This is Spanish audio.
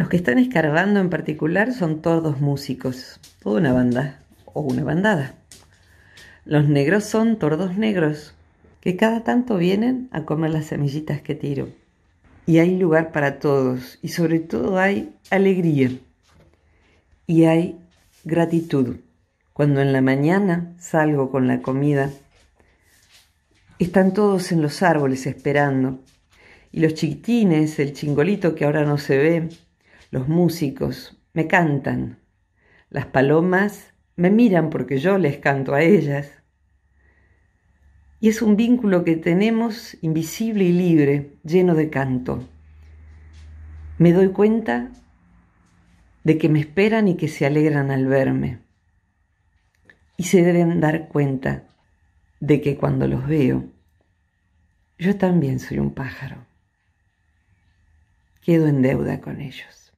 Los que están escarbando en particular son tordos músicos, toda una banda o una bandada. Los negros son tordos negros, que cada tanto vienen a comer las semillitas que tiro. Y hay lugar para todos, y sobre todo hay alegría. Y hay gratitud. Cuando en la mañana salgo con la comida, están todos en los árboles esperando. Y los chiquitines, el chingolito que ahora no se ve, los músicos me cantan, las palomas me miran porque yo les canto a ellas. Y es un vínculo que tenemos invisible y libre, lleno de canto. Me doy cuenta de que me esperan y que se alegran al verme. Y se deben dar cuenta de que cuando los veo, yo también soy un pájaro. Quedo en deuda con ellos.